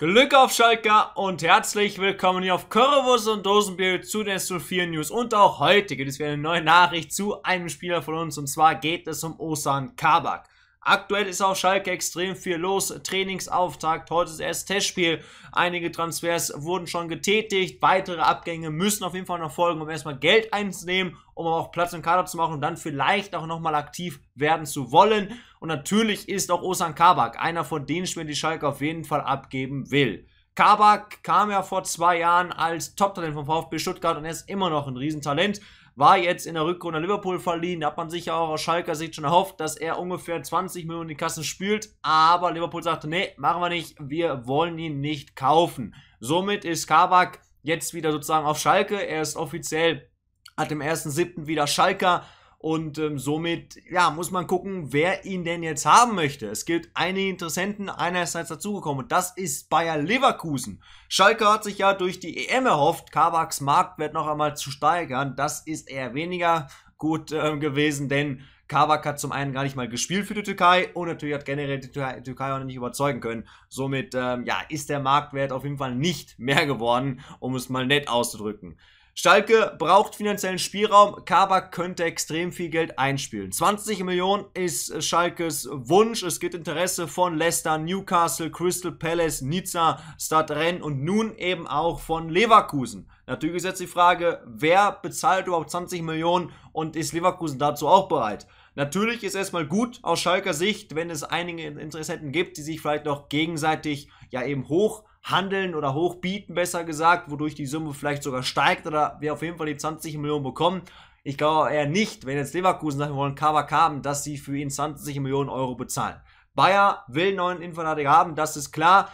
Glück auf Schalker und herzlich willkommen hier auf Currywurst und Dosenbier zu den S04 News. Und auch heute gibt es wieder eine neue Nachricht zu einem Spieler von uns und zwar geht es um Osan Kabak. Aktuell ist auf Schalke extrem viel los. Trainingsauftakt, heute ist erst Testspiel. Einige Transfers wurden schon getätigt. Weitere Abgänge müssen auf jeden Fall noch folgen, um erstmal Geld einzunehmen, um auch Platz im Kader zu machen und dann vielleicht auch nochmal aktiv werden zu wollen. Und natürlich ist auch Osan Kabak einer von den Spielen, die Schalke auf jeden Fall abgeben will. Kabak kam ja vor zwei Jahren als Top-Talent vom VfB Stuttgart und er ist immer noch ein Riesentalent. War jetzt in der Rückrunde Liverpool verliehen. Da hat man sich ja auch aus Schalker Sicht schon erhofft, dass er ungefähr 20 Millionen in die Kassen spült. Aber Liverpool sagte, nee, machen wir nicht. Wir wollen ihn nicht kaufen. Somit ist Kabak jetzt wieder sozusagen auf Schalke. Er ist offiziell, hat im 1.7. wieder Schalker und ähm, somit, ja, muss man gucken, wer ihn denn jetzt haben möchte. Es gibt einige Interessenten einerseits dazugekommen und das ist Bayer Leverkusen. Schalke hat sich ja durch die EM erhofft, Kabaks Marktwert noch einmal zu steigern. Das ist eher weniger gut ähm, gewesen, denn Kabak hat zum einen gar nicht mal gespielt für die Türkei und natürlich hat generell die Türkei auch nicht überzeugen können. Somit ähm, ja, ist der Marktwert auf jeden Fall nicht mehr geworden, um es mal nett auszudrücken. Schalke braucht finanziellen Spielraum. Kabak könnte extrem viel Geld einspielen. 20 Millionen ist äh, Schalkes Wunsch. Es gibt Interesse von Leicester, Newcastle, Crystal Palace, Nizza, Stade Rennes und nun eben auch von Leverkusen. Natürlich ist jetzt die Frage, wer bezahlt überhaupt 20 Millionen und ist Leverkusen dazu auch bereit? Natürlich ist erstmal gut aus Schalker Sicht, wenn es einige Interessenten gibt, die sich vielleicht noch gegenseitig ja eben hoch handeln oder hochbieten, besser gesagt, wodurch die Summe vielleicht sogar steigt oder wir auf jeden Fall die 20 Millionen bekommen. Ich glaube eher nicht, wenn jetzt Leverkusen sagen wollen, Kavak haben, dass sie für ihn 20 Millionen Euro bezahlen. Bayer will einen neuen Innenverteidiger haben, das ist klar.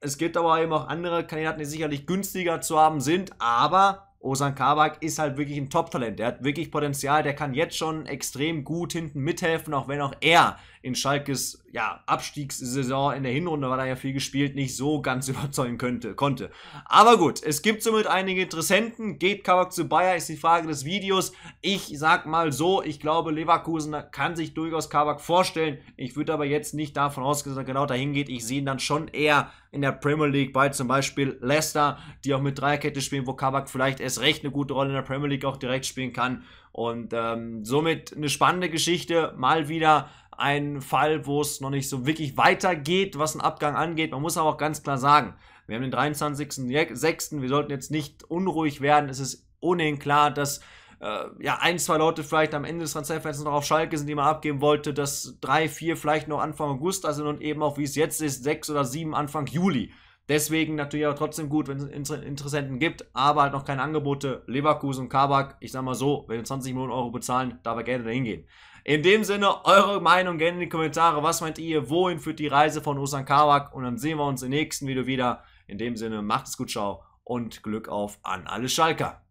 Es gibt aber eben auch andere Kandidaten, die sicherlich günstiger zu haben sind, aber Osan Kabak ist halt wirklich ein Top-Talent. Der hat wirklich Potenzial, der kann jetzt schon extrem gut hinten mithelfen, auch wenn auch er in Schalkes ja, Abstiegssaison in der Hinrunde, weil er ja viel gespielt, nicht so ganz überzeugen könnte, konnte. Aber gut, es gibt somit einige Interessenten. Geht Kabak zu Bayer, ist die Frage des Videos. Ich sag mal so, ich glaube, Leverkusen kann sich durchaus Kabak vorstellen. Ich würde aber jetzt nicht davon ausgehen, dass er genau dahin geht. Ich sehe ihn dann schon eher in der Premier League bei zum Beispiel Leicester, die auch mit Dreierkette spielen, wo Kabak vielleicht erst recht eine gute Rolle in der Premier League auch direkt spielen kann. Und ähm, somit eine spannende Geschichte, mal wieder ein Fall, wo es noch nicht so wirklich weitergeht, was einen Abgang angeht. Man muss aber auch ganz klar sagen, wir haben den 23.06., wir sollten jetzt nicht unruhig werden. Es ist ohnehin klar, dass äh, ja, ein, zwei Leute vielleicht am Ende des Transferfensters noch auf Schalke sind, die man abgeben wollte, dass drei, vier vielleicht noch Anfang August da also sind und eben auch, wie es jetzt ist, sechs oder sieben Anfang Juli. Deswegen natürlich aber trotzdem gut, wenn es Interessenten gibt, aber halt noch keine Angebote. Leverkusen und Kabak, ich sag mal so, wenn wir 20 Millionen Euro bezahlen, darf er gerne dahin gehen. In dem Sinne, eure Meinung gerne in die Kommentare. Was meint ihr? Wohin führt die Reise von Osan Kabak? Und dann sehen wir uns im nächsten Video wieder. In dem Sinne, macht es gut, ciao und Glück auf an alle Schalker.